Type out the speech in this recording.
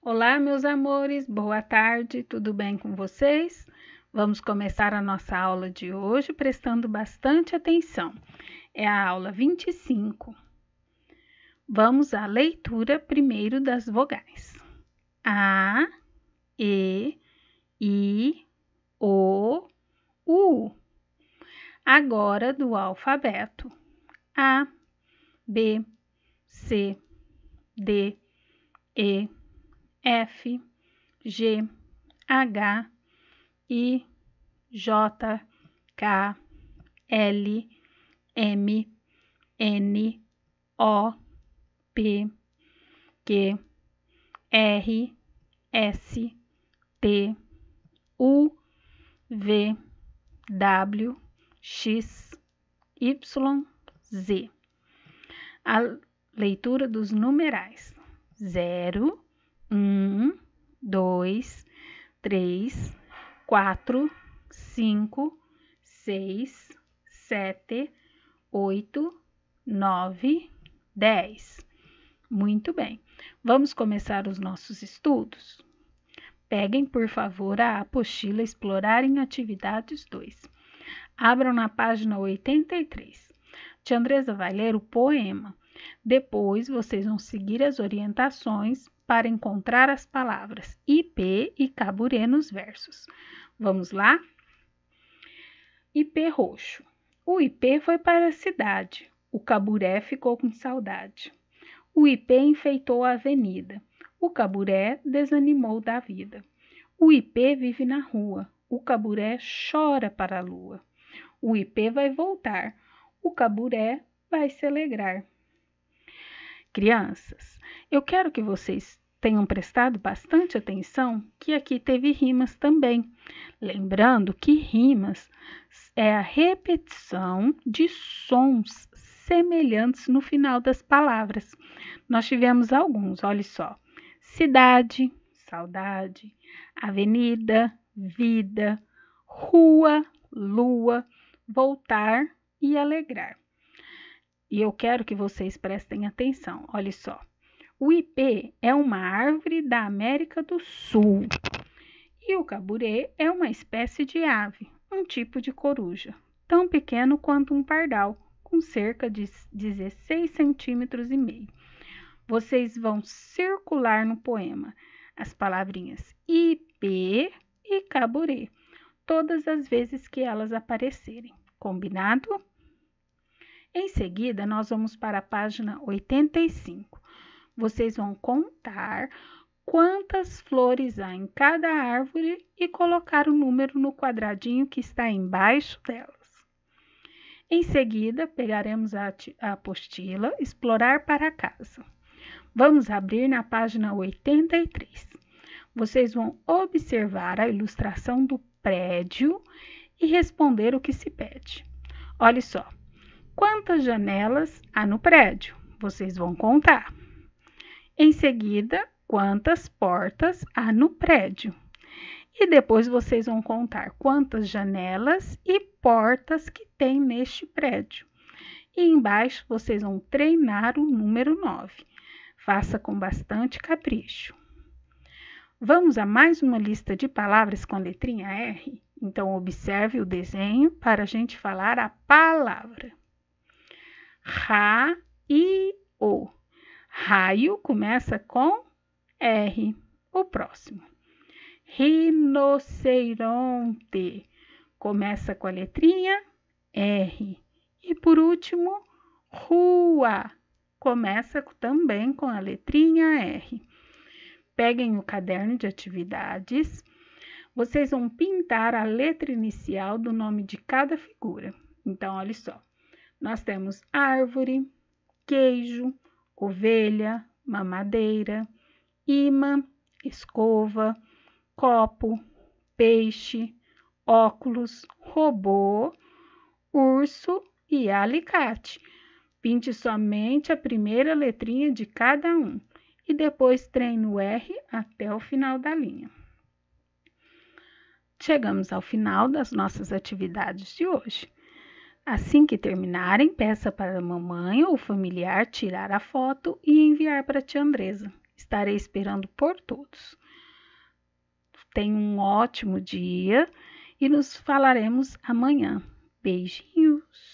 Olá, meus amores, boa tarde, tudo bem com vocês? Vamos começar a nossa aula de hoje prestando bastante atenção. É a aula 25. Vamos à leitura primeiro das vogais: A, E, I, O, U. Agora do alfabeto: A, B, C, D, E. F, G, H, I, J, K, L, M, N, O, P, Q, R, S, T, U, V, W, X, Y, Z. A leitura dos numerais: zero um, dois, três, quatro, cinco, seis, sete, oito, nove, dez. Muito bem. Vamos começar os nossos estudos? Peguem, por favor, a apostila Explorarem Atividades 2. Abram na página 83. Tia Andresa vai ler o poema. Depois, vocês vão seguir as orientações para encontrar as palavras IP e caburé nos versos. Vamos lá? IP roxo. O IP foi para a cidade. O caburé ficou com saudade. O IP enfeitou a avenida. O caburé desanimou da vida. O IP vive na rua. O caburé chora para a lua. O IP vai voltar. O caburé vai se alegrar. Crianças, eu quero que vocês tenham prestado bastante atenção que aqui teve rimas também. Lembrando que rimas é a repetição de sons semelhantes no final das palavras. Nós tivemos alguns, olha só: cidade, saudade, avenida, vida, rua, lua, voltar e alegrar e eu quero que vocês prestem atenção. Olha só. O ipê é uma árvore da América do Sul. E o caburê é uma espécie de ave, um tipo de coruja, tão pequeno quanto um pardal, com cerca de 16 centímetros e meio. Vocês vão circular no poema as palavrinhas ipê e caburê todas as vezes que elas aparecerem. Combinado? Em seguida, nós vamos para a página 85. Vocês vão contar quantas flores há em cada árvore e colocar o número no quadradinho que está embaixo delas. Em seguida, pegaremos a, apostila Explorar para Casa. Vamos abrir na página 83. Vocês vão observar a ilustração do prédio e responder o que se pede. Olha só, quantas janelas há no prédio. Vocês vão contar. Em seguida, quantas portas há no prédio. E depois vocês vão contar quantas janelas e portas que tem neste prédio. E embaixo vocês vão treinar o número 9. Faça com bastante capricho. Vamos a mais uma lista de palavras com a letrinha R? Então, observe o desenho para a gente falar a palavra ra e o. Raio começa com R. O próximo. Rinoceronte começa com a letrinha R. E por último, rua começa também com a letrinha R. Peguem o caderno de atividades. Vocês vão pintar a letra inicial do nome de cada figura. Então, olha só nós temos árvore, queijo, ovelha, mamadeira, imã, escova, copo, peixe, óculos, robô, urso e alicate. Pinte somente a primeira letrinha de cada um e depois treine o R até o final da linha. Chegamos ao final das nossas atividades de hoje. Assim que terminarem, peça para a mamãe ou familiar tirar a foto e enviar para a tia Andresa. Estarei esperando por todos. Tenha um ótimo dia e nos falaremos amanhã. Beijinhos!